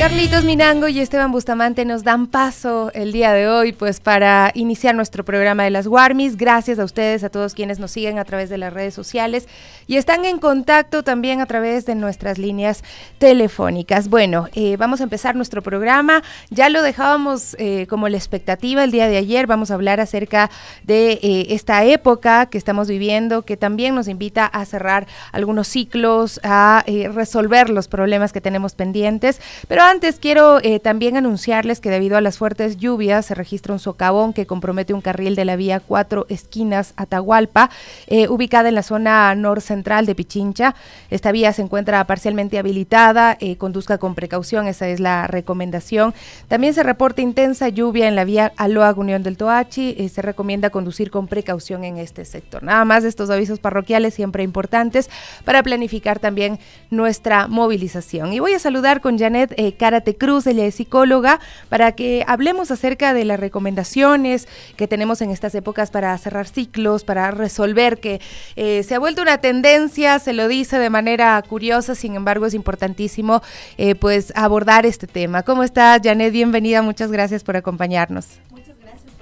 Carlitos Minango y Esteban Bustamante nos dan paso el día de hoy pues para iniciar nuestro programa de las Warmis. Gracias a ustedes, a todos quienes nos siguen a través de las redes sociales y están en contacto también a través de nuestras líneas telefónicas. Bueno, eh, vamos a empezar nuestro programa. Ya lo dejábamos eh, como la expectativa el día de ayer. Vamos a hablar acerca de eh, esta época que estamos viviendo que también nos invita a cerrar algunos ciclos, a resolver los problemas que tenemos pendientes. Pero antes, quiero eh, también anunciarles que debido a las fuertes lluvias se registra un socavón que compromete un carril de la vía Cuatro Esquinas Atahualpa, eh, ubicada en la zona norcentral de Pichincha. Esta vía se encuentra parcialmente habilitada, eh, conduzca con precaución, esa es la recomendación. También se reporta intensa lluvia en la vía Aloa Unión del Toachi, se recomienda conducir con precaución en este sector. Nada más estos avisos parroquiales siempre importantes para planificar también nuestra movilización. Y voy a saludar con Janet. Eh, Karate Cruz, ella es psicóloga, para que hablemos acerca de las recomendaciones que tenemos en estas épocas para cerrar ciclos, para resolver que eh, se ha vuelto una tendencia, se lo dice de manera curiosa, sin embargo es importantísimo eh, pues abordar este tema. ¿Cómo estás, Janet? Bienvenida, muchas gracias por acompañarnos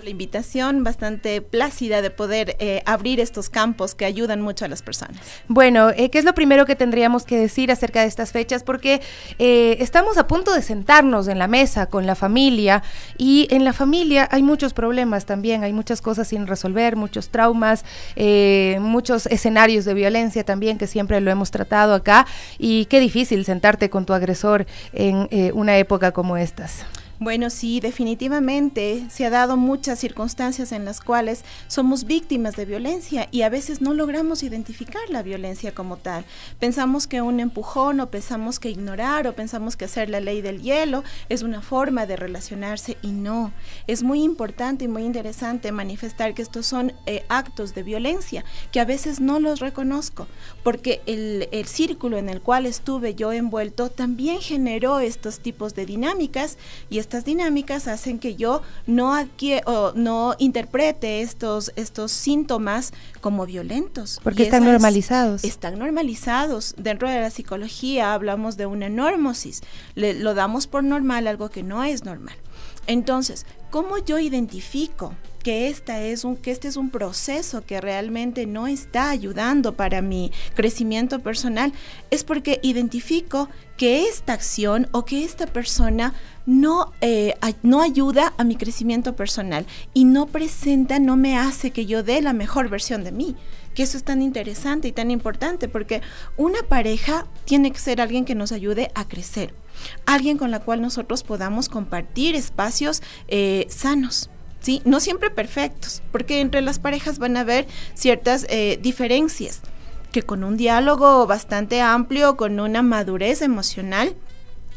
la invitación bastante plácida de poder eh, abrir estos campos que ayudan mucho a las personas. Bueno, eh, ¿qué es lo primero que tendríamos que decir acerca de estas fechas? Porque eh, estamos a punto de sentarnos en la mesa con la familia y en la familia hay muchos problemas también, hay muchas cosas sin resolver, muchos traumas, muchos escenarios de violencia también que siempre lo hemos tratado acá y qué difícil sentarte con tu agresor en una época como estas. Bueno, sí, definitivamente se ha dado muchas circunstancias en las cuales somos víctimas de violencia y a veces no logramos identificar la violencia como tal. Pensamos que un empujón o pensamos que ignorar o pensamos que hacer la ley del hielo es una forma de relacionarse y no. Es muy importante y muy interesante manifestar que estos son eh, actos de violencia que a veces no los reconozco porque el, círculo en el cual estuve yo envuelto también generó estos tipos de dinámicas y estas dinámicas hacen que yo no, no interprete estos, estos síntomas como violentos. Porque están normalizados. Están normalizados. Dentro de la psicología hablamos de una normosis. lo damos por normal algo que no es normal. Entonces, ¿cómo yo identifico que, esta es un, que este es un proceso que realmente no está ayudando para mi crecimiento personal, es porque identifico que esta acción o que esta persona no, eh, no ayuda a mi crecimiento personal y no presenta, no me hace que yo dé la mejor versión de mí que eso es tan interesante y tan importante, porque una pareja tiene que ser alguien que nos ayude a crecer, alguien con la cual nosotros podamos compartir espacios eh, sanos no siempre perfectos, porque entre las parejas van a haber ciertas eh, diferencias que con un diálogo bastante amplio, con una madurez emocional,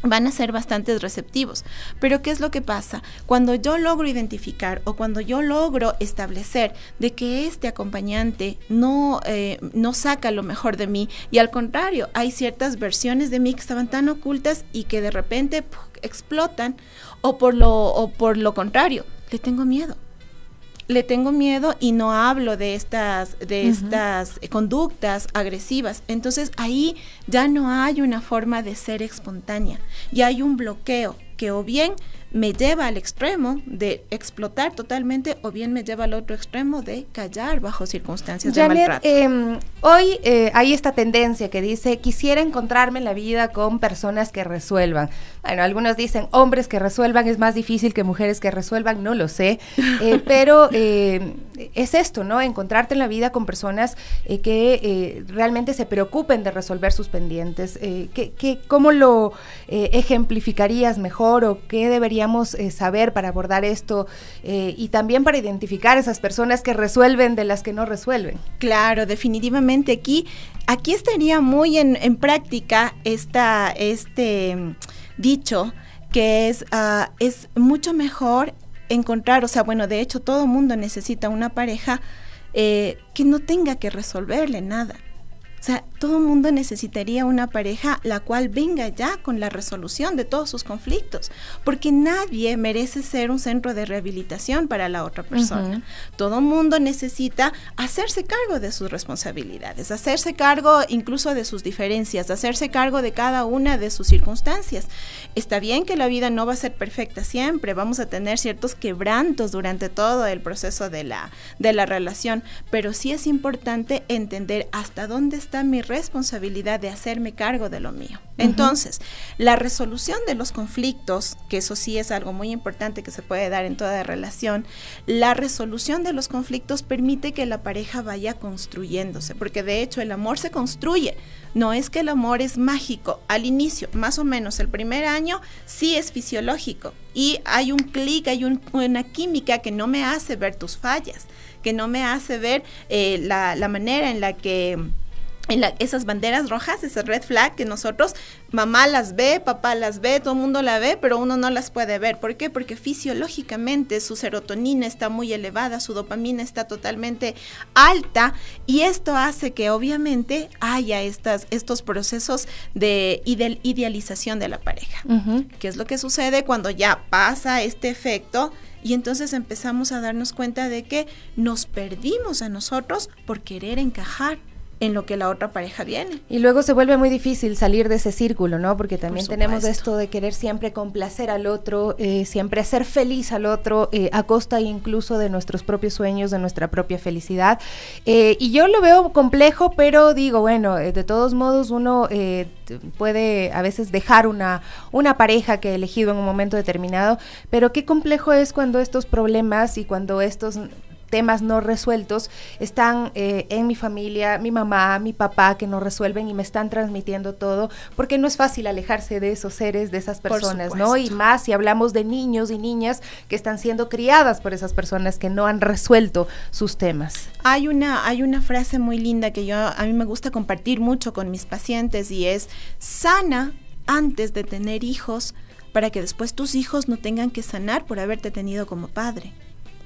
van a ser bastante receptivos. Pero ¿qué es lo que pasa? Cuando yo logro identificar o cuando yo logro establecer de que este acompañante no, eh, saca lo mejor de mí y al contrario, hay ciertas versiones de mí que estaban tan ocultas y que de repente explotan o por, o por lo contrario, le tengo miedo. Le tengo miedo y no hablo de estas, de estas conductas agresivas. Entonces ahí ya no hay una forma de ser espontánea, ya hay un bloqueo que o bien me lleva al extremo de explotar totalmente o bien me lleva al otro extremo de callar bajo circunstancias de maltrato. Em, hoy eh, hay esta tendencia que dice, quisiera encontrarme en la vida con personas que resuelvan. Bueno, algunos dicen, hombres que resuelvan es más difícil que mujeres que resuelvan, no lo sé, eh, pero eh, es esto, ¿no? Encontrarte en la vida con personas que realmente se preocupen de resolver sus pendientes. qué, cómo lo ejemplificarías mejor o qué debería eh, saber para abordar esto eh, y también para identificar esas personas que resuelven de las que no resuelven? Claro, definitivamente aquí, aquí estaría muy en, en práctica esta, este mm, dicho que es, ah, es mucho mejor encontrar, o sea, bueno, de hecho todo mundo necesita una pareja eh, que no tenga que resolverle nada. O sea, todo mundo necesitaría una pareja la cual venga ya con la resolución de todos sus conflictos, porque nadie merece ser un centro de rehabilitación para la otra persona. Todo mundo necesita hacerse cargo de sus responsabilidades, hacerse cargo incluso de sus diferencias, hacerse cargo de cada una de sus circunstancias. Está bien que la vida no va a ser perfecta siempre, vamos a tener ciertos quebrantos durante todo el proceso de la, de la relación, pero sí es importante entender hasta dónde está mi responsabilidad de hacerme cargo de lo mío. Entonces, la resolución de los conflictos, que eso sí es algo muy importante que se puede dar en toda relación, la resolución de los conflictos permite que la pareja vaya construyéndose, porque de hecho el amor se construye. No es que el amor es mágico. Al inicio, más o menos el primer año, sí es fisiológico. Y hay un clic, hay una química que no me hace ver tus fallas, que no me hace ver eh, la manera en la que esas banderas rojas, ese red flag que nosotros, mamá las ve, papá las ve, todo el mundo la ve, pero uno no las puede ver. ¿Por qué? Porque fisiológicamente su serotonina está muy elevada, su dopamina está totalmente alta y esto hace que obviamente haya estas, estos procesos de idealización de la pareja, qué es lo que sucede cuando ya pasa este efecto. Y entonces empezamos a darnos cuenta de que nos perdimos a nosotros por querer encajar en lo que la otra pareja viene. Y luego se vuelve muy difícil salir de ese círculo, ¿no? Porque también tenemos esto de querer siempre complacer al otro, eh, siempre hacer feliz al otro, eh, a costa incluso de nuestros propios sueños, de nuestra propia felicidad. Eh, y yo lo veo complejo, pero digo, bueno, de todos modos uno puede a veces dejar una, una pareja que ha elegido en un momento determinado, pero qué complejo es cuando estos problemas y cuando estos temas no resueltos están eh, en mi familia, mi mamá, mi papá, que no resuelven y me están transmitiendo todo, porque no es fácil alejarse de esos seres, de esas personas, ¿no? Y más si hablamos de niños y niñas que están siendo criadas por esas personas que no han resuelto sus temas. Hay una, hay una frase muy linda que yo a mí me gusta compartir mucho con mis pacientes y es sana antes de tener hijos para que después tus hijos no tengan que sanar por haberte tenido como padre.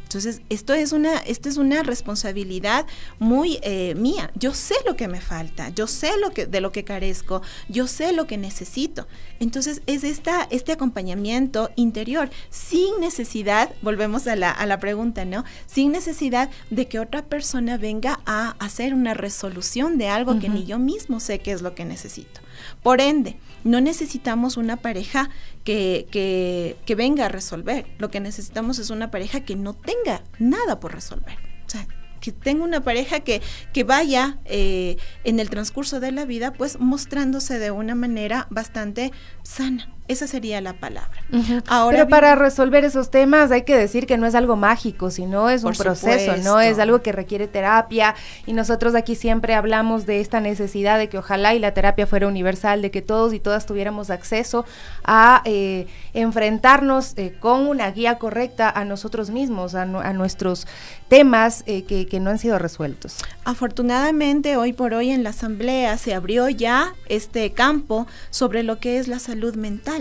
Entonces, esto es una, esto es una responsabilidad muy eh, mía. Yo sé lo que me falta, yo sé lo que, de lo que carezco, yo sé lo que necesito. Entonces, es esta, este acompañamiento interior, sin necesidad, volvemos a la, pregunta, ¿no? Sin necesidad de que otra persona venga a hacer una resolución de algo que ni yo mismo sé qué es lo que necesito. Por ende, no necesitamos una pareja que, que, venga a resolver. Lo que necesitamos es una pareja que no tenga nada por resolver. O sea, que tenga una pareja que, que vaya eh, en el transcurso de la vida, pues mostrándose de una manera bastante sana. Esa sería la palabra. Pero para resolver esos temas hay que decir que no es algo mágico, sino es un proceso, no es algo que requiere terapia. Y nosotros aquí siempre hablamos de esta necesidad de que ojalá y la terapia fuera universal, de que todos y todas tuviéramos acceso a eh, enfrentarnos eh, con una guía correcta a nosotros mismos, a, nuestros temas eh, que no han sido resueltos. Afortunadamente, hoy por hoy en la Asamblea se abrió ya este campo sobre lo que es la salud mental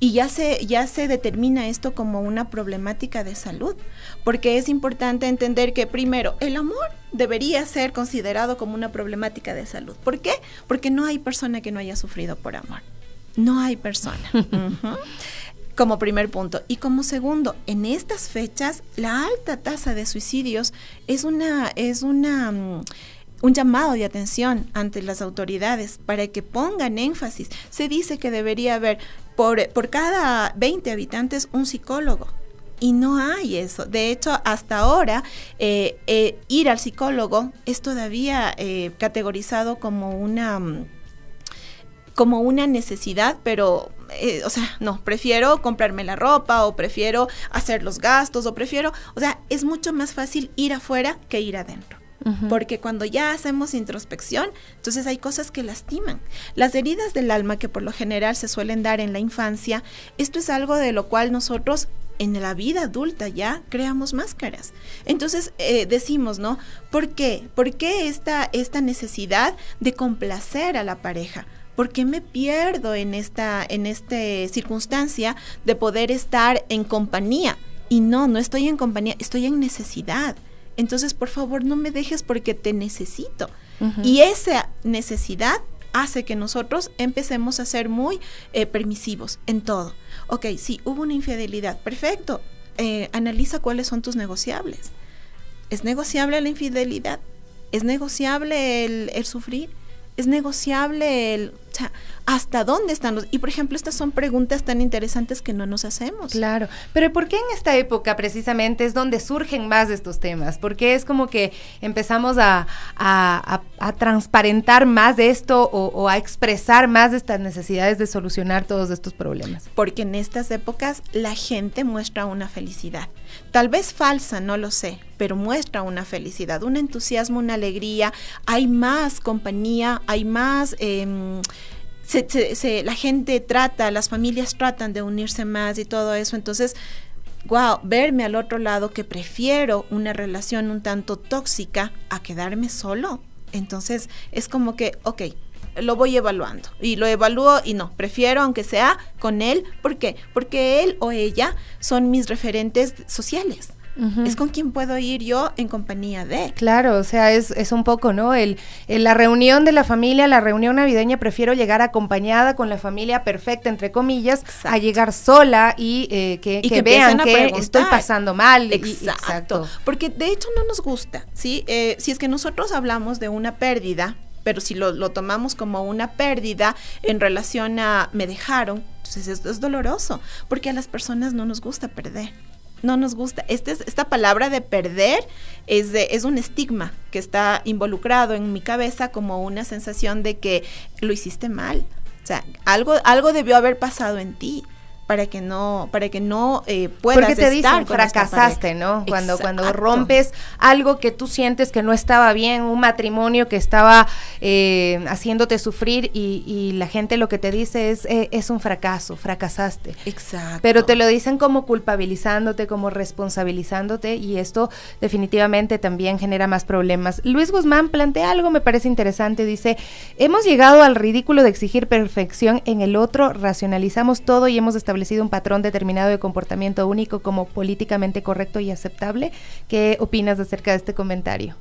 y ya se, ya se determina esto como una problemática de salud, porque es importante entender que primero, el amor debería ser considerado como una problemática de salud. ¿Por qué? Porque no hay persona que no haya sufrido por amor. No hay persona. Como primer punto. Y como segundo, en estas fechas, la alta tasa de suicidios es una, es una mm, un llamado de atención ante las autoridades para que pongan énfasis. Se dice que debería haber por, cada 20 habitantes un psicólogo. Y no hay eso. De hecho, hasta ahora, eh, eh, ir al psicólogo es todavía eh, categorizado como una, como una necesidad, pero o sea, no, prefiero comprarme la ropa o prefiero hacer los gastos o prefiero, o sea, es mucho más fácil ir afuera que ir adentro porque cuando ya hacemos introspección, entonces hay cosas que lastiman. Las heridas del alma que por lo general se suelen dar en la infancia, esto es algo de lo cual nosotros en la vida adulta ya creamos máscaras. Entonces eh, decimos, ¿no? ¿Por qué? ¿Por qué esta, esta necesidad de complacer a la pareja? ¿Por qué me pierdo en esta, en esta circunstancia de poder estar en compañía? Y no, no estoy en compañía, estoy en necesidad. Entonces, por favor, no me dejes porque te necesito. Y esa necesidad hace que nosotros empecemos a ser muy eh, permisivos en todo. Ok, sí, hubo una infidelidad, perfecto. Eh, analiza cuáles son tus negociables. ¿Es negociable la infidelidad? ¿Es negociable el, sufrir? ¿Es negociable el hasta dónde están los... Y por ejemplo, estas son preguntas tan interesantes que no nos hacemos. Claro, pero ¿por qué en esta época precisamente es donde surgen más de estos temas? ¿Por qué es como que empezamos a, transparentar más de esto o, a expresar más de estas necesidades de solucionar todos estos problemas. Porque en estas épocas la gente muestra una felicidad, tal vez falsa, no lo sé, pero muestra una felicidad, un entusiasmo, una alegría, hay más compañía, hay más... Em, se, la gente trata, las familias tratan de unirse más y todo eso. Entonces, wow, verme al otro lado que prefiero una relación un tanto tóxica a quedarme solo. Entonces, es como que, ok, lo voy evaluando y lo evalúo y no, prefiero aunque sea con él, ¿por qué? Porque él o ella son mis referentes sociales es con quien puedo ir yo en compañía de. Claro, o sea, es, es un poco, ¿no? El, la reunión de la familia, la reunión navideña, prefiero llegar acompañada con la familia perfecta, entre comillas, a llegar sola y, eh, que, vean que estoy pasando mal. Exacto. Porque de hecho no nos gusta, ¿sí? Eh, si es que nosotros hablamos de una pérdida, pero si lo, lo, tomamos como una pérdida en relación a me dejaron, entonces es doloroso, porque a las personas no nos gusta perder no nos gusta. Este esta palabra de perder es, es un estigma que está involucrado en mi cabeza como una sensación de que lo hiciste mal. O sea, algo, algo debió haber pasado en ti para que no para que no eh, puedas Porque te dicen, fracasaste, ¿no? Cuando cuando rompes algo que tú sientes que no estaba bien, un matrimonio que estaba eh, haciéndote sufrir y, la gente lo que te dice es eh, es un fracaso, fracasaste. Exacto. Pero te lo dicen como culpabilizándote, como responsabilizándote y esto definitivamente también genera más problemas. Luis Guzmán plantea algo me parece interesante, dice, "Hemos llegado al ridículo de exigir perfección en el otro, racionalizamos todo y hemos establecido un patrón determinado de comportamiento único como políticamente correcto y aceptable. ¿Qué opinas acerca de este comentario?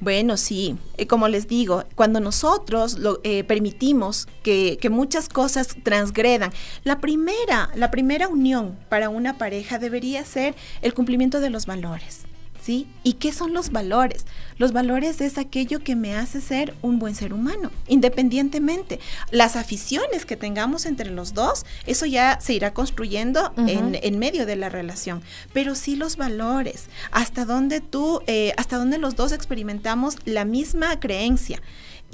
Bueno, sí, eh, como les digo, cuando nosotros eh, permitimos que, que, muchas cosas transgredan, la primera, la primera unión para una pareja debería ser el cumplimiento de los valores. ¿Y qué son los valores? Los valores es aquello que me hace ser un buen ser humano, independientemente. Las aficiones que tengamos entre los dos, eso ya se irá construyendo en, medio de la relación, pero sí los valores, hasta dónde tú, eh, hasta donde los dos experimentamos la misma creencia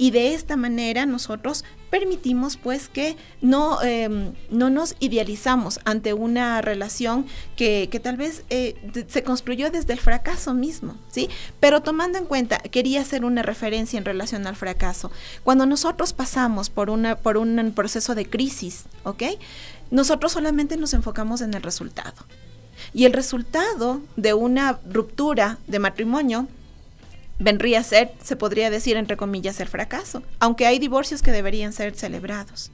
y de esta manera nosotros permitimos pues que no, em, nos idealizamos ante una relación que, tal vez eh, se construyó desde el fracaso mismo, ¿sí? Pero tomando en cuenta, quería hacer una referencia en relación al fracaso. Cuando nosotros pasamos por, una, por un proceso de crisis, ¿ok? Nosotros solamente nos enfocamos en el resultado. Y el resultado de una ruptura de matrimonio vendría a ser, se podría decir entre comillas, el fracaso, aunque hay divorcios que deberían ser celebrados.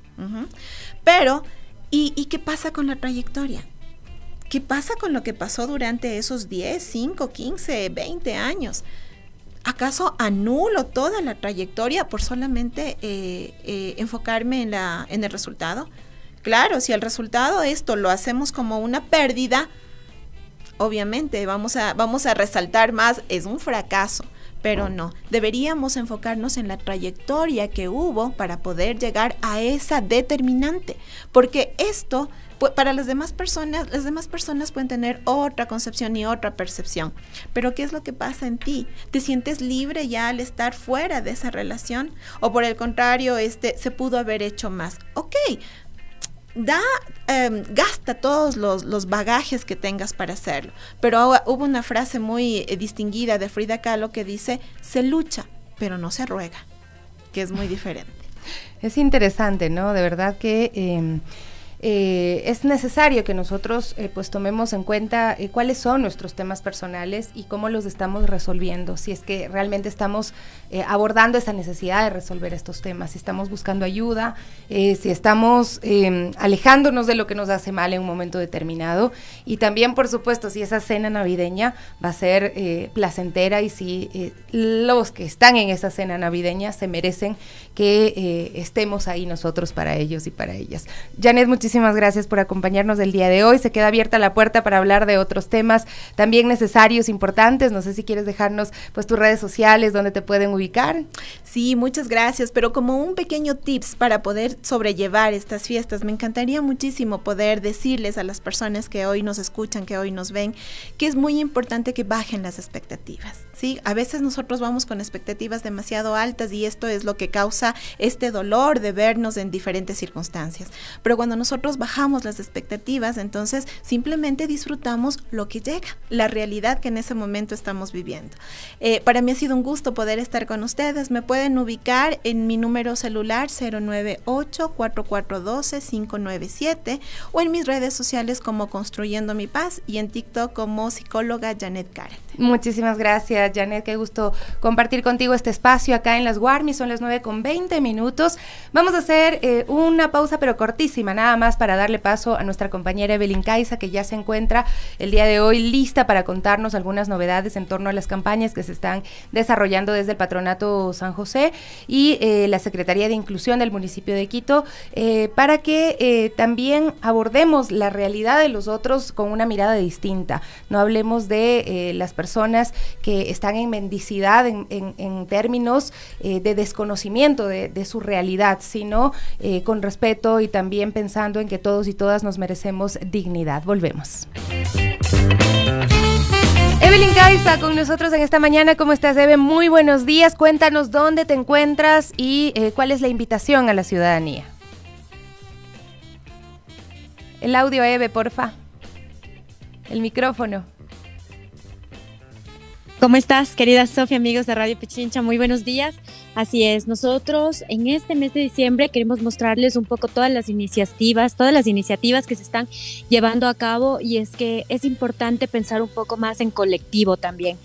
Pero, ¿y, qué pasa con la trayectoria? ¿Qué pasa con lo que pasó durante esos 10, 5, 15, 20 años? ¿Acaso anulo toda la trayectoria por solamente eh, eh, enfocarme en, la, en el resultado? Claro, si el resultado esto lo hacemos como una pérdida, obviamente vamos a, vamos a resaltar más, es un fracaso pero no, deberíamos enfocarnos en la trayectoria que hubo para poder llegar a esa determinante, porque esto para las demás personas, las demás personas pueden tener otra concepción y otra percepción. Pero ¿qué es lo que pasa en ti? ¿Te sientes libre ya al estar fuera de esa relación? ¿O por el contrario, este se pudo haber hecho más? Ok, da, em, gasta todos los, bagajes que tengas para hacerlo. Pero hubo una frase muy eh, distinguida de Frida Kahlo que dice, se lucha, pero no se ruega, que es muy diferente. Es interesante, ¿no? De verdad que... Em, eh, es necesario que nosotros eh, pues tomemos en cuenta eh, cuáles son nuestros temas personales y cómo los estamos resolviendo, si es que realmente estamos abordando esa necesidad de resolver estos temas, si estamos buscando ayuda, si estamos em, alejándonos de lo que nos hace mal en un momento determinado y también por supuesto si esa cena navideña va a ser placentera y si los que están en esa cena navideña se merecen que eh, estemos ahí nosotros para ellos y para ellas. Janet, muchísimas gracias por acompañarnos el día de hoy. Se queda abierta la puerta para hablar de otros temas también necesarios, importantes. No sé si quieres dejarnos pues tus redes sociales, donde te pueden ubicar. Sí, muchas gracias, pero como un pequeño tips para poder sobrellevar estas fiestas, me encantaría muchísimo poder decirles a las personas que hoy nos escuchan, que hoy nos ven, que es muy importante que bajen las expectativas. Sí, a veces nosotros vamos con expectativas demasiado altas y esto es lo que causa este dolor de vernos en diferentes circunstancias. Pero cuando nosotros bajamos las expectativas, entonces simplemente disfrutamos lo que llega, la realidad que en ese momento estamos viviendo. Eh, para mí ha sido un gusto poder estar con ustedes. Me pueden ubicar en mi número celular 098-4412-597 o en mis redes sociales como Construyendo mi Paz y en TikTok como psicóloga Janet Gareth. Muchísimas gracias, Janet. Qué gusto compartir contigo este espacio acá en las Warmies Son las 9.20 minutos. Vamos a hacer eh, una pausa, pero cortísima, nada más para darle paso a nuestra compañera Evelyn Caiza, que ya se encuentra el día de hoy lista para contarnos algunas novedades en torno a las campañas que se están desarrollando desde el Patronato San José y eh, la Secretaría de Inclusión del municipio de Quito, eh, para que también abordemos la realidad de los otros con una mirada distinta. No hablemos de las personas que están en mendicidad en, en términos de desconocimiento de, su realidad, sino eh, con respeto y también pensando en que todos y todas nos merecemos dignidad. Volvemos. Evelyn Caiza con nosotros en esta mañana. ¿Cómo estás, Eve? Muy buenos días. Cuéntanos dónde te encuentras y eh, cuál es la invitación a la ciudadanía. El audio, Eve, porfa. El micrófono. ¿Cómo estás, querida Sofía, amigos de Radio Pichincha? Muy buenos días. Así es, nosotros en este mes de diciembre queremos mostrarles un poco todas las iniciativas, todas las iniciativas que se están llevando a cabo y es que es importante pensar un poco más en colectivo también.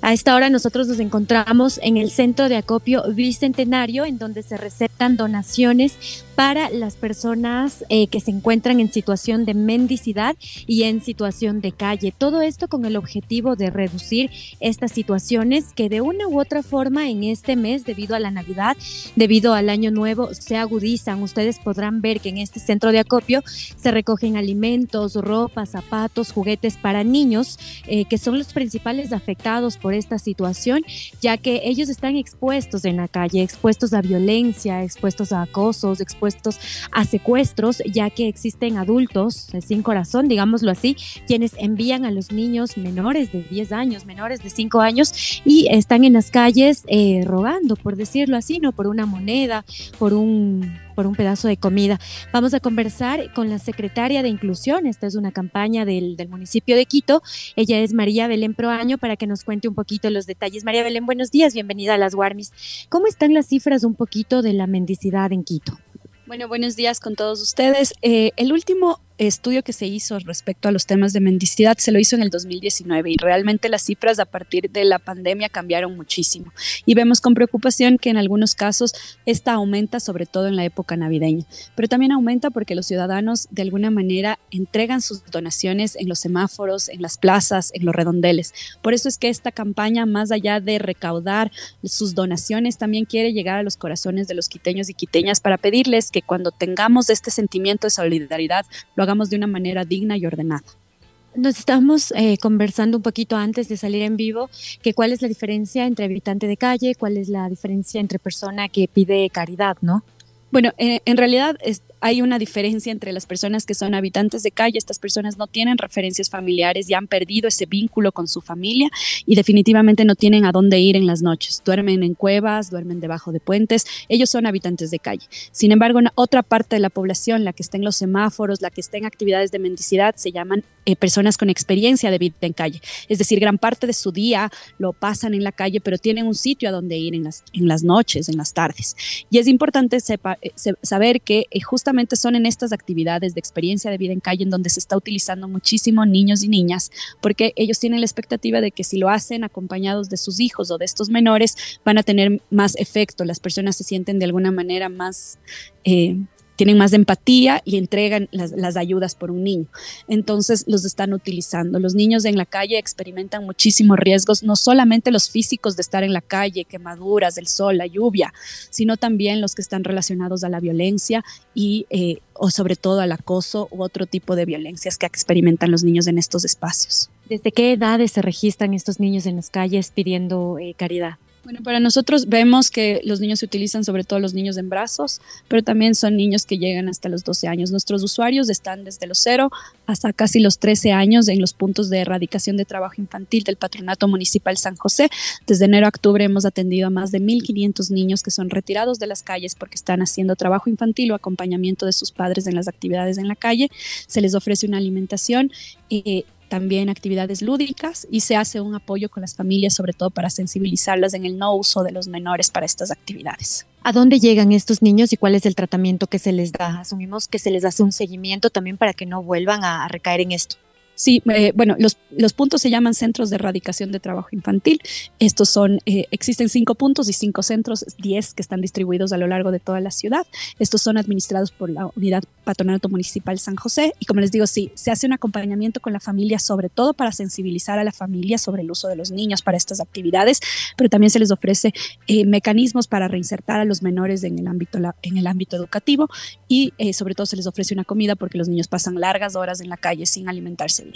A esta hora nosotros nos encontramos en el centro de acopio Bicentenario en donde se recetan donaciones para las personas eh, que se encuentran en situación de mendicidad y en situación de calle. Todo esto con el objetivo de reducir estas situaciones que de una u otra forma en este mes, debido a la Navidad, debido al Año Nuevo, se agudizan. Ustedes podrán ver que en este centro de acopio se recogen alimentos, ropa, zapatos, juguetes para niños, eh, que son los principales afectados por esta situación, ya que ellos están expuestos en la calle, expuestos a violencia, expuestos a acosos, expuestos a secuestros, ya que existen adultos eh, sin corazón, digámoslo así, quienes envían a los niños menores de 10 años, menores de 5 años y están en las calles eh, rogando, por decirlo decirlo así, no por una moneda, por un, por un pedazo de comida. Vamos a conversar con la secretaria de Inclusión, esta es una campaña del, municipio de Quito, ella es María Belén Proaño, para que nos cuente un poquito los detalles. María Belén, buenos días, bienvenida a las Warmis. ¿Cómo están las cifras un poquito de la mendicidad en Quito? Bueno, buenos días con todos ustedes. Eh, el último estudio que se hizo respecto a los temas de mendicidad se lo hizo en el 2019 y realmente las cifras a partir de la pandemia cambiaron muchísimo. Y vemos con preocupación que en algunos casos esta aumenta, sobre todo en la época navideña, pero también aumenta porque los ciudadanos de alguna manera entregan sus donaciones en los semáforos, en las plazas, en los redondeles. Por eso es que esta campaña, más allá de recaudar sus donaciones, también quiere llegar a los corazones de los quiteños y quiteñas para pedirles que cuando tengamos este sentimiento de solidaridad, lo de una manera digna y ordenada. Nos estamos eh, conversando un poquito antes de salir en vivo que cuál es la diferencia entre habitante de calle, cuál es la diferencia entre persona que pide caridad, ¿no? Bueno, eh, en realidad es, hay una diferencia entre las personas que son habitantes de calle, estas personas no tienen referencias familiares y han perdido ese vínculo con su familia y definitivamente no tienen a dónde ir en las noches. Duermen en cuevas, duermen debajo de puentes, ellos son habitantes de calle. Sin embargo, otra parte de la población, la que está en los semáforos, la que está en actividades de mendicidad, se llaman eh, personas con experiencia de vida en calle. Es decir, gran parte de su día lo pasan en la calle, pero tienen un sitio a dónde ir en las, en las noches, en las tardes. Y es importante eh, saber que eh, justamente son en estas actividades de experiencia de vida en calle en donde se está utilizando muchísimo niños y niñas, porque ellos tienen la expectativa de que si lo hacen acompañados de sus hijos o de estos menores, van a tener más efecto, las personas se sienten de alguna manera más... Eh, tienen más empatía y entregan las, ayudas por un niño. Entonces los están utilizando. Los niños en la calle experimentan muchísimos riesgos, no solamente los físicos de estar en la calle, quemaduras, el sol, la lluvia, sino también los que están relacionados a la violencia y eh, o sobre todo al acoso u otro tipo de violencias que experimentan los niños en estos espacios. ¿Desde qué edades se registran estos niños en las calles pidiendo eh, caridad? Bueno, para nosotros vemos que los niños se utilizan sobre todo los niños en brazos, pero también son niños que llegan hasta los 12 años. Nuestros usuarios están desde los 0 hasta casi los 13 años en los puntos de erradicación de trabajo infantil del Patronato Municipal San José. Desde enero a octubre hemos atendido a más de 1.500 niños que son retirados de las calles porque están haciendo trabajo infantil o acompañamiento de sus padres en las actividades en la calle. Se les ofrece una alimentación. Eh, también actividades lúdicas y se hace un apoyo con las familias, sobre todo para sensibilizarlas en el no uso de los menores para estas actividades. ¿A dónde llegan estos niños y cuál es el tratamiento que se les da? Asumimos que se les hace un seguimiento también para que no vuelvan a, recaer en esto. Sí, eh, bueno, los, puntos se llaman centros de erradicación de trabajo infantil. Estos son, eh, existen cinco puntos y cinco centros, diez que están distribuidos a lo largo de toda la ciudad. Estos son administrados por la Unidad Patronato Municipal San José. Y como les digo, sí, se hace un acompañamiento con la familia, sobre todo para sensibilizar a la familia sobre el uso de los niños para estas actividades, pero también se les ofrece eh, mecanismos para reinsertar a los menores en el ámbito, en el ámbito educativo y sobre todo se les ofrece una comida porque los niños pasan largas horas en la calle sin alimentarse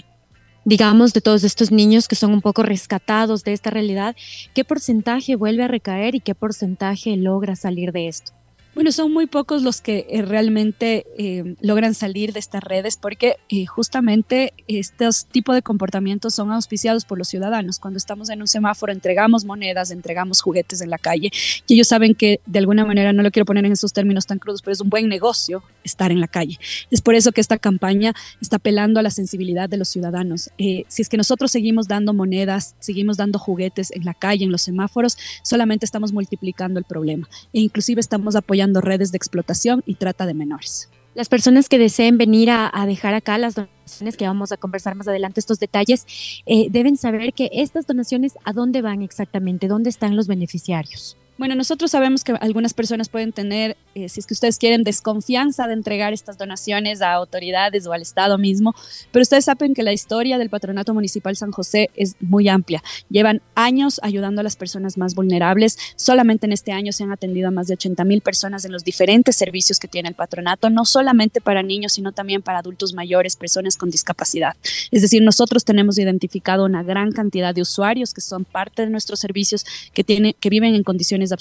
digamos, de todos estos niños que son un poco rescatados de esta realidad, ¿qué porcentaje vuelve a recaer y qué porcentaje logra salir de esto? Bueno, son muy pocos los que eh, realmente eh, logran salir de estas redes porque eh, justamente estos tipos de comportamientos son auspiciados por los ciudadanos. Cuando estamos en un semáforo entregamos monedas, entregamos juguetes en la calle y ellos saben que de alguna manera, no lo quiero poner en esos términos tan crudos, pero es un buen negocio estar en la calle. Es por eso que esta campaña está apelando a la sensibilidad de los ciudadanos. si es que nosotros seguimos dando monedas, seguimos dando juguetes en la calle, en los semáforos, solamente estamos multiplicando el problema e inclusive estamos apoyando redes de explotación y trata de menores. Las personas que deseen venir a, dejar acá las donaciones, que vamos a conversar más adelante estos detalles, eh, deben saber que estas donaciones, ¿a dónde van exactamente? ¿Dónde están los beneficiarios? Bueno, nosotros sabemos que algunas personas pueden tener, eh, si es que ustedes quieren, desconfianza de entregar estas donaciones a autoridades o al Estado mismo, pero ustedes saben que la historia del Patronato Municipal San José es muy amplia. Llevan años ayudando a las personas más vulnerables. Solamente en este año se han atendido a más de 80 mil personas en los diferentes servicios que tiene el patronato, no solamente para niños, sino también para adultos mayores, personas con discapacidad. Es decir, nosotros tenemos identificado una gran cantidad de usuarios que son parte de nuestros servicios, que, tiene, que viven en condiciones es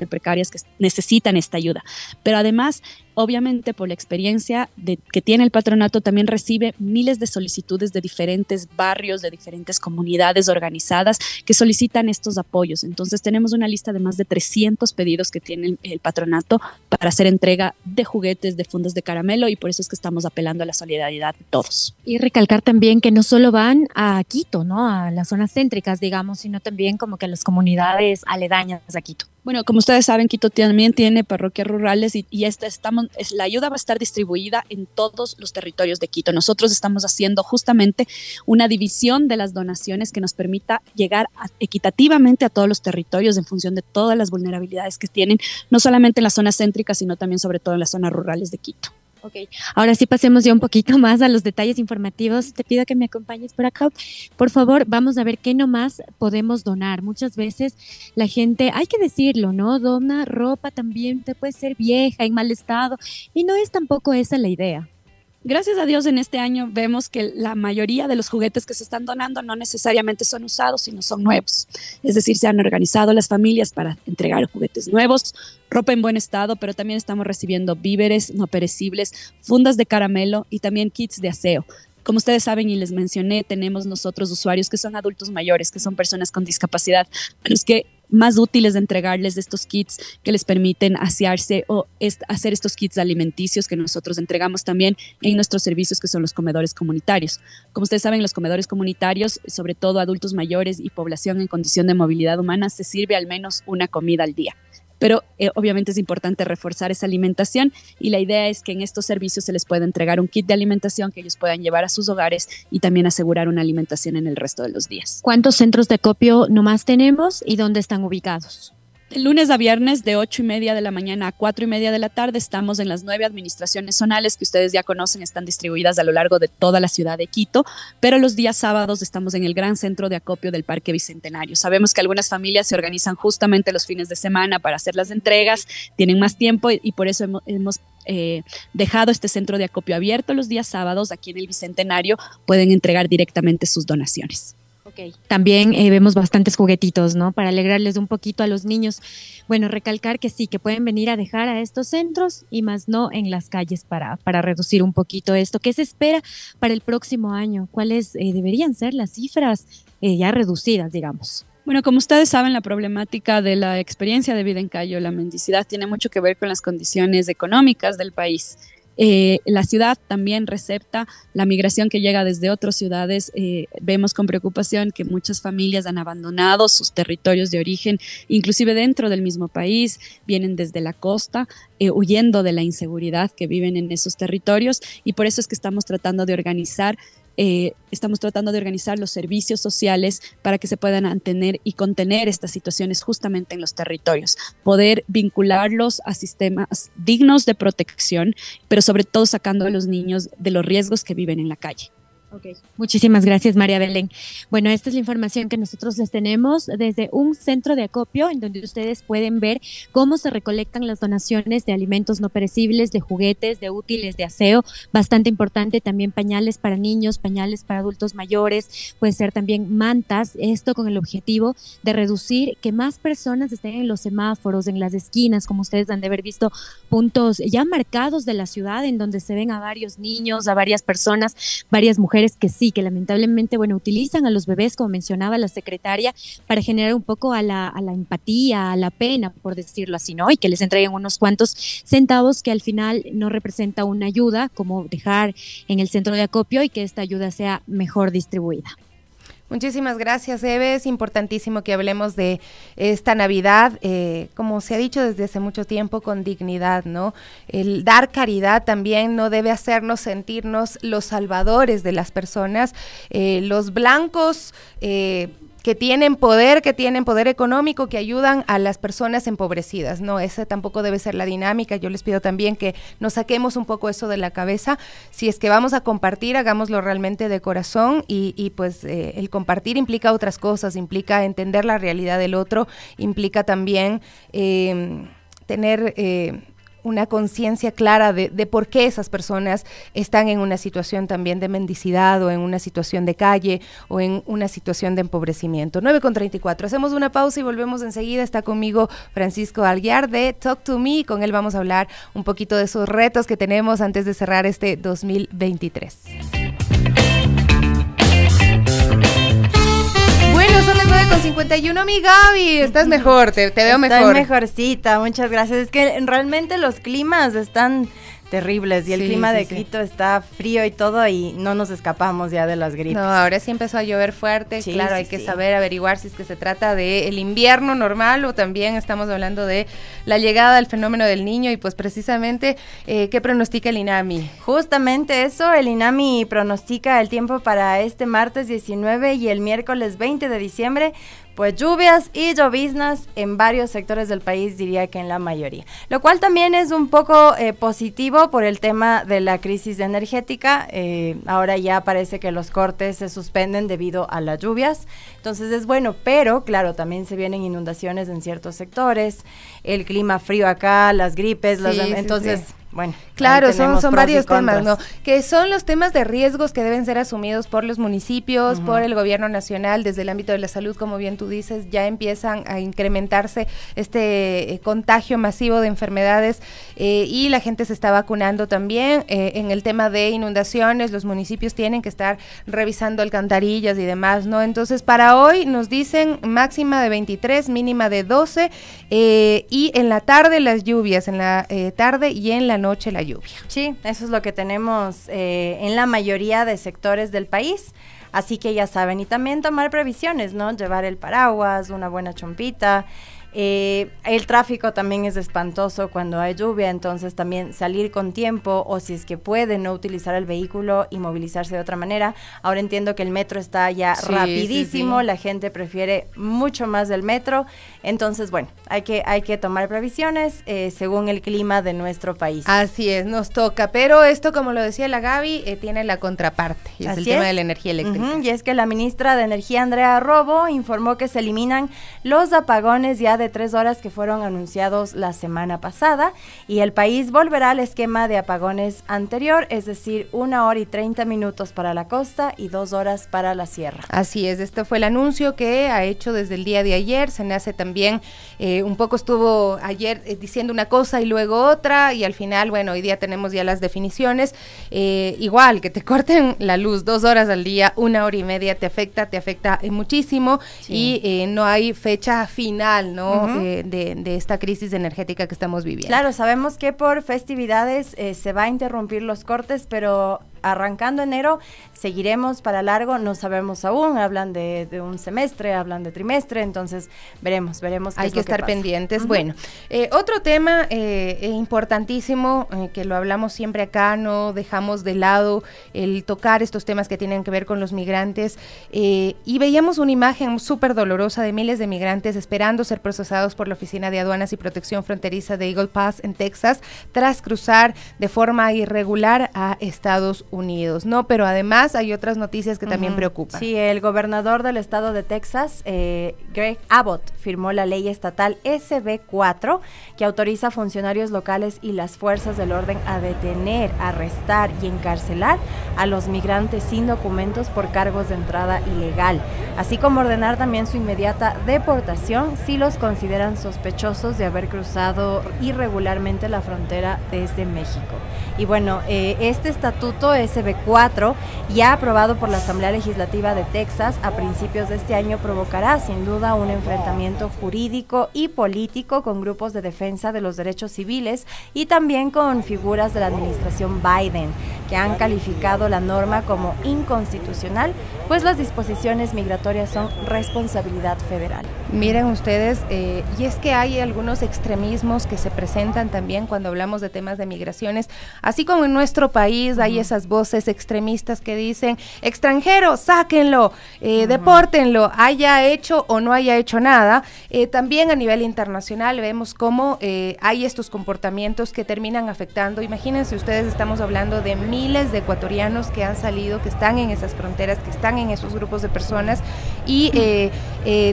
precarias que necesitan esta ayuda. Pero además, obviamente por la experiencia de, que tiene el patronato, también recibe miles de solicitudes de diferentes barrios, de diferentes comunidades organizadas que solicitan estos apoyos. Entonces tenemos una lista de más de 300 pedidos que tiene el, patronato para hacer entrega de juguetes, de fundas de caramelo y por eso es que estamos apelando a la solidaridad de todos. Y recalcar también que no solo van a Quito, ¿no? A las zonas céntricas, digamos, sino también como que a las comunidades aledañas a Quito. Bueno, como ustedes saben, Quito también tiene parroquias rurales y, esta estamos, la ayuda va a estar distribuida en todos los territorios de Quito. Nosotros estamos haciendo justamente una división de las donaciones que nos permita llegar equitativamente a todos los territorios en función de todas las vulnerabilidades que tienen, no solamente en las zonas céntricas, sino también sobre todo en las zonas rurales de Quito. Ok, ahora sí pasemos ya un poquito más a los detalles informativos. Te pido que me acompañes por acá. Por favor, vamos a ver qué nomás podemos donar. Muchas veces la gente, hay que decirlo, ¿no? Dona ropa también, te puede ser vieja, en mal estado, y no es tampoco esa la idea. Gracias a Dios en este año vemos que la mayoría de los juguetes que se están donando no necesariamente son usados, sino son nuevos. Es decir, se han organizado las familias para entregar juguetes nuevos, ropa en buen estado, pero también estamos recibiendo víveres no perecibles, fundas de caramelo y también kits de aseo. Como ustedes saben y les mencioné, tenemos nosotros usuarios que son adultos mayores, que son personas con discapacidad, a los que más útiles de entregarles estos kits que les permiten asearse o hacer estos kits alimenticios que nosotros entregamos también en nuestros servicios que son los comedores comunitarios. Como ustedes saben, los comedores comunitarios, sobre todo adultos mayores y población en condición de movilidad humana, se sirve al menos una comida al día pero eh, obviamente es importante reforzar esa alimentación y la idea es que en estos servicios se les pueda entregar un kit de alimentación que ellos puedan llevar a sus hogares y también asegurar una alimentación en el resto de los días. ¿Cuántos centros de copio nomás tenemos y dónde están ubicados? lunes a viernes de ocho y media de la mañana a cuatro y media de la tarde estamos en las nueve administraciones zonales que ustedes ya conocen, están distribuidas a lo largo de toda la ciudad de Quito, pero los días sábados estamos en el gran centro de acopio del Parque Bicentenario. Sabemos que algunas familias se organizan justamente los fines de semana para hacer las entregas, tienen más tiempo y, por eso hemos, eh, dejado este centro de acopio abierto los días sábados aquí en el Bicentenario, pueden entregar directamente sus donaciones. Okay. También eh, vemos bastantes juguetitos, ¿no? Para alegrarles un poquito a los niños. Bueno, recalcar que sí, que pueden venir a dejar a estos centros y más no en las calles para, para reducir un poquito esto. ¿Qué se espera para el próximo año? ¿Cuáles eh, deberían ser las cifras eh, ya reducidas, digamos? Bueno, como ustedes saben, la problemática de la experiencia de vida en Cayo, la mendicidad, tiene mucho que ver con las condiciones económicas del país. Eh, la ciudad también recepta la migración que llega desde otras ciudades. Eh, vemos con preocupación que muchas familias han abandonado sus territorios de origen, inclusive dentro del mismo país, vienen desde la costa, eh, huyendo de la inseguridad que viven en esos territorios y por eso es que estamos tratando de organizar eh, estamos tratando de organizar los servicios sociales para que se puedan mantener y contener estas situaciones justamente en los territorios, poder vincularlos a sistemas dignos de protección, pero sobre todo sacando a los niños de los riesgos que viven en la calle. Okay. Muchísimas gracias, María Belén. Bueno, esta es la información que nosotros les tenemos desde un centro de acopio en donde ustedes pueden ver cómo se recolectan las donaciones de alimentos no perecibles, de juguetes, de útiles, de aseo, bastante importante también pañales para niños, pañales para adultos mayores, puede ser también mantas, esto con el objetivo de reducir que más personas estén en los semáforos, en las esquinas, como ustedes han de haber visto puntos ya marcados de la ciudad en donde se ven a varios niños, a varias personas, varias mujeres que sí, que lamentablemente, bueno, utilizan a los bebés, como mencionaba la secretaria, para generar un poco a la, a la empatía, a la pena, por decirlo así, ¿no? Y que les entreguen unos cuantos centavos que al final no representa una ayuda, como dejar en el centro de acopio y que esta ayuda sea mejor distribuida. Muchísimas gracias, Eve. Es importantísimo que hablemos de esta Navidad, eh, como se ha dicho desde hace mucho tiempo, con dignidad, ¿no? El dar caridad también no debe hacernos sentirnos los salvadores de las personas, eh, los blancos. Eh, que tienen poder, que tienen poder económico, que ayudan a las personas empobrecidas. No, esa tampoco debe ser la dinámica. Yo les pido también que nos saquemos un poco eso de la cabeza. Si es que vamos a compartir, hagámoslo realmente de corazón y, pues eh, el compartir implica otras cosas, implica entender la realidad del otro, implica también eh, tener... Eh, una conciencia clara de, por qué esas personas están en una situación también de mendicidad o en una situación de calle o en una situación de empobrecimiento. 9 con 34. Hacemos una pausa y volvemos enseguida. Está conmigo Francisco Aguiar de Talk to Me. Con él vamos a hablar un poquito de esos retos que tenemos antes de cerrar este 2023. 51, mi Gaby. Estás mejor, te, veo mejor. Estoy mejorcita, muchas gracias. Es que realmente los climas están terribles y el clima de Quito está frío y todo y no nos escapamos ya de las gripes. No, ahora sí empezó a llover fuerte, claro, hay que saber averiguar si es que se trata del el invierno normal o también estamos hablando de la llegada del fenómeno del niño y pues precisamente eh, qué pronostica el INAMI. Justamente eso, el INAMI pronostica el tiempo para este martes 19 y el miércoles 20 de diciembre pues lluvias y lloviznas en varios sectores del país, diría que en la mayoría. Lo cual también es un poco eh, positivo por el tema de la crisis energética. Eh, ahora ya parece que los cortes se suspenden debido a las lluvias. Entonces es bueno, pero claro, también se vienen inundaciones en ciertos sectores, el clima frío acá, las gripes, las, entonces... Bueno, claro, son, son varios temas, ¿no? Que son los temas de riesgos que deben ser asumidos por los municipios, por el gobierno nacional, desde el ámbito de la salud, como bien tú dices, ya empiezan a incrementarse este eh, contagio masivo de enfermedades eh, y la gente se está vacunando también. Eh, en el tema de inundaciones, los municipios tienen que estar revisando alcantarillas y demás, ¿no? Entonces, para hoy nos dicen máxima de 23, mínima de 12 y en la tarde las lluvias, en la tarde y en la noche la lluvia. Sí, eso es lo que tenemos eh, en la mayoría de sectores del país. Así que ya saben, y también tomar previsiones, ¿no? Llevar el paraguas, una buena chompita. Eh, el tráfico también es espantoso cuando hay lluvia, entonces también salir con tiempo o si es que puede no utilizar el vehículo y movilizarse de otra manera. Ahora entiendo que el metro está ya rapidísimo, la gente prefiere mucho más el metro, entonces bueno, hay que, hay que tomar previsiones eh, según el clima de nuestro país. Así es, nos toca, pero esto como lo decía la Gaby, eh, tiene la contraparte, es el tema de la energía eléctrica. y es que la ministra de Energía, Andrea Robo, informó que se eliminan los apagones ya de tres horas que fueron anunciados la semana pasada y el país volverá al esquema de apagones anterior, es decir, una hora y treinta minutos para la costa y dos horas para la sierra. Así es, este fue el anuncio que ha hecho desde el día de ayer. Se nace también, eh, un poco estuvo ayer eh, diciendo una cosa y luego otra y al final, bueno, hoy día tenemos ya las definiciones. Eh, igual, que te corten la luz dos horas al día, una hora y media, te afecta, te afecta muchísimo y no hay fecha final, ¿no? Eh, de, esta crisis energética que estamos viviendo. Claro, sabemos que por festividades eh, se va a interrumpir los cortes, pero arrancando enero, seguiremos para largo, no sabemos aún, hablan de, un semestre, hablan de trimestre, entonces veremos, veremos. Qué Hay que estar pendientes. Bueno, eh, otro tema eh, importantísimo, eh, que lo hablamos siempre acá, no dejamos de lado el tocar estos temas que tienen que ver con los migrantes, y veíamos una imagen súper dolorosa de miles de migrantes esperando ser procesados por la Oficina de Aduanas y Protección Fronteriza de Eagle Pass en Texas tras cruzar de forma irregular a Estados Unidos. Unidos, ¿no? Pero además hay otras noticias que también preocupan. Sí, el gobernador del estado de Texas, eh, Greg Abbott, firmó la ley estatal SB4 que autoriza a funcionarios locales y las fuerzas del orden a detener, arrestar y encarcelar a los migrantes sin documentos por cargos de entrada ilegal, así como ordenar también su inmediata deportación si los consideran sospechosos de haber cruzado irregularmente la frontera desde México. Y bueno, eh, este estatuto SB4, ya aprobado por la Asamblea Legislativa de Texas a principios de este año, provocará sin duda un enfrentamiento jurídico y político con grupos de defensa de los derechos civiles y también con figuras de la administración Biden, que han calificado la norma como inconstitucional, pues las disposiciones migratorias son responsabilidad federal. Miren ustedes, eh, y es que hay algunos extremismos que se presentan también cuando hablamos de temas de migraciones. Así como en nuestro país hay esas voces extremistas que dicen, extranjero, sáquenlo, eh, depórtenlo, haya hecho o no haya hecho nada, eh, también a nivel internacional vemos cómo eh, hay estos comportamientos que terminan afectando. Imagínense ustedes, estamos hablando de miles de ecuatorianos que han salido, que están en esas fronteras, que están en esos grupos de personas y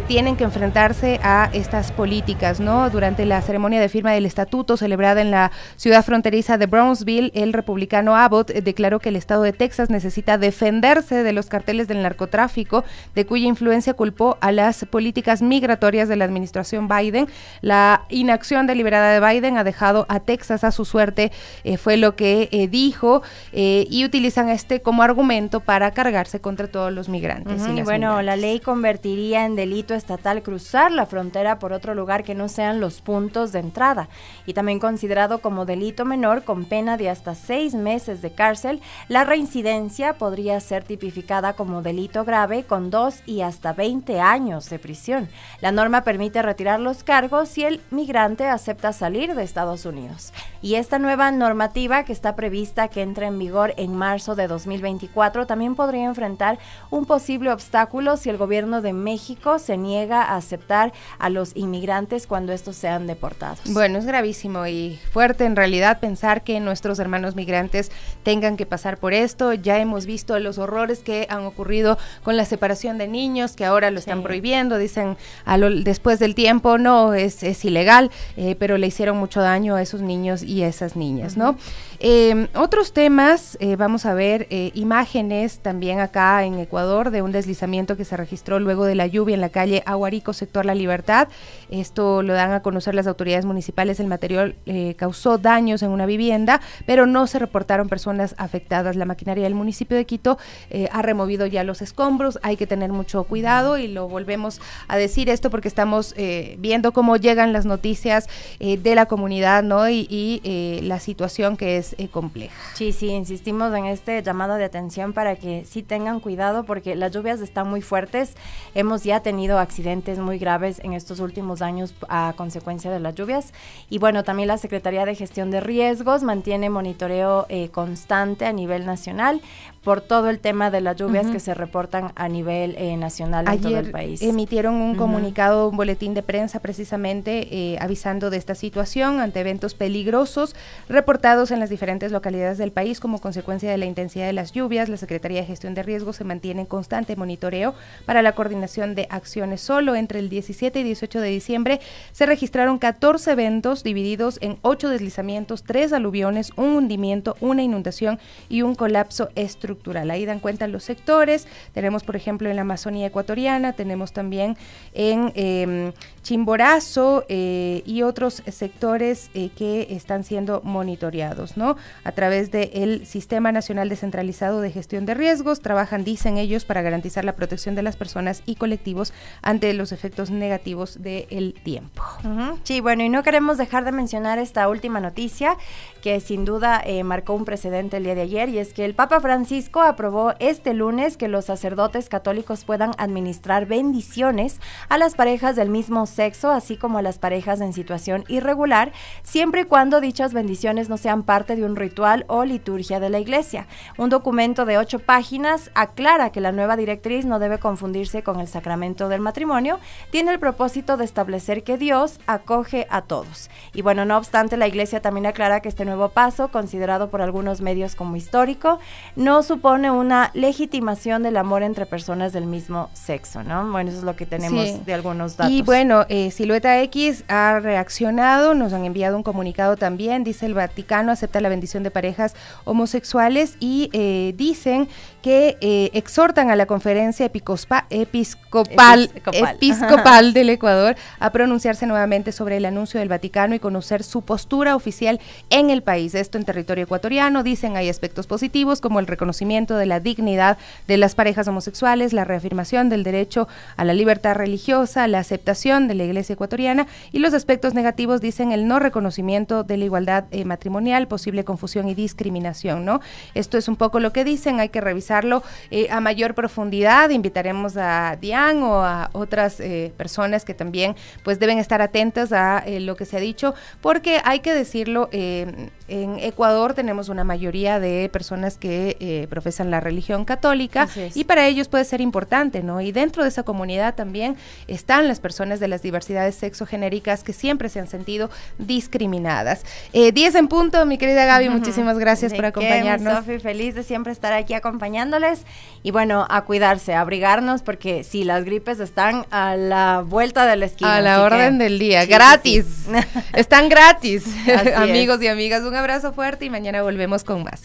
tienen que enfrentarse a estas políticas, ¿no? Durante la ceremonia de firma del estatuto celebrada en la ciudad fronteriza de Brownsville, el republicano Abbott eh, declaró que el estado de Texas necesita defenderse de los carteles del narcotráfico, de cuya influencia culpó a las políticas migratorias de la administración Biden. La inacción deliberada de Biden ha dejado a Texas a su suerte, eh, fue lo que eh, dijo, y utilizan este como argumento para cargarse contra todos los migrantes. y, bueno, la ley convertiría en delito estatal cruzar la frontera por otro lugar que no sean los puntos de entrada, y también considerado como delito menor con pena de hasta seis meses de cárcel, la reincidencia podría ser tipificada como delito grave con dos y hasta 20 años de prisión. La norma permite retirar los cargos si el migrante acepta salir de Estados Unidos. Y esta nueva normativa que está prevista que entre en vigor en marzo de 2024 también podría enfrentar un posible obstáculo si el gobierno de México se niega a aceptar a los inmigrantes cuando estos sean deportados. Bueno, es gravísimo y fuerte en realidad pensar que nuestros hermanos migrantes tengan que pasar por esto. Ya hemos visto los horrores que han ocurrido con la separación de niños, que ahora lo están prohibiendo, dicen después del tiempo, no, es, es ilegal, eh, pero le hicieron mucho daño a esos niños y a esas niñas, ¿no? Em, otros temas, eh, vamos a ver eh, imágenes también acá en Ecuador de un deslizamiento que se registró luego de la lluvia en la calle Aguarico, sector La Libertad. Esto lo dan a conocer las autoridades municipales. El material eh, causó daños en una vivienda, pero no se reportaron personas afectadas. La maquinaria del municipio de Quito ha removido ya los escombros. Hay que tener mucho cuidado y lo volvemos a decir esto porque estamos viendo cómo llegan las noticias de la comunidad ¿no? y la situación que es eh, compleja. Sí, sí, insistimos en este llamado de atención para que sí tengan cuidado porque las lluvias están muy fuertes. Hemos ya tenido accidentes muy graves en estos últimos años a consecuencia de las lluvias. Y bueno, también la Secretaría de Gestión de Riesgos mantiene monitoreo eh, constante a nivel nacional por todo el tema de las lluvias que se reportan a nivel eh, nacional en todo el país. Emitieron un comunicado, un boletín de prensa precisamente eh, avisando de esta situación ante eventos peligrosos reportados en las diferentes localidades del país como consecuencia de la intensidad de las lluvias. La Secretaría de Gestión de Riesgos se mantiene en constante monitoreo para la coordinación de acciones. Solo entre el 17 y 18 de diciembre se registraron 14 eventos divididos en 8 deslizamientos, 3 aluviones, un hundimiento, una inundación y un colapso estructural Ahí dan cuenta los sectores, tenemos por ejemplo en la Amazonía ecuatoriana, tenemos también en em, Chimborazo eh, y otros sectores eh, que están siendo monitoreados, ¿no? A través del Sistema Nacional Descentralizado de Gestión de Riesgos, trabajan, dicen ellos, para garantizar la protección de las personas y colectivos ante los efectos negativos del tiempo. Sí, bueno, y no queremos dejar de mencionar esta última noticia que sin duda eh, marcó un precedente el día de ayer y es que el Papa Francisco Francisco aprobó este lunes que los sacerdotes católicos puedan administrar bendiciones a las parejas del mismo sexo, así como a las parejas en situación irregular, siempre y cuando dichas bendiciones no sean parte de un ritual o liturgia de la iglesia. Un documento de ocho páginas aclara que la nueva directriz no debe confundirse con el sacramento del matrimonio, tiene el propósito de establecer que Dios acoge a todos. Y bueno, no obstante, la iglesia también aclara que este nuevo paso, considerado por algunos medios como histórico, no supone una legitimación del amor entre personas del mismo sexo, ¿no? Bueno, eso es lo que tenemos de algunos datos. Y bueno, eh, Silueta X ha reaccionado, nos han enviado un comunicado también, dice el Vaticano acepta la bendición de parejas homosexuales y eh, dicen que eh, exhortan a la conferencia episcopal, episcopal, episcopal del Ecuador a pronunciarse nuevamente sobre el anuncio del Vaticano y conocer su postura oficial en el país. Esto en territorio ecuatoriano, dicen hay aspectos positivos como el reconocimiento de la dignidad de las parejas homosexuales, la reafirmación del derecho a la libertad religiosa, la aceptación de la Iglesia ecuatoriana y los aspectos negativos dicen el no reconocimiento de la igualdad eh, matrimonial, posible confusión y discriminación, ¿no? Esto es un poco lo que dicen, hay que revisarlo eh, a mayor profundidad, invitaremos a Diane o a otras eh, personas que también pues deben estar atentas a lo que se ha dicho, porque hay que decirlo, en Ecuador tenemos una mayoría de personas que profesan la religión católica y para ellos puede ser importante, ¿no? Y dentro de esa comunidad también están las personas de las diversidades sexogenéricas que siempre se han sentido discriminadas. Eh, diez en punto, mi querida Gaby, muchísimas gracias por acompañarnos. Sofi, feliz de siempre estar aquí acompañándoles y bueno, a cuidarse, a abrigarnos porque si sí, las gripes están a la vuelta de la esquina. A la orden del día, gratis. Están gratis, amigos y amigas. Un abrazo fuerte y mañana volvemos con más.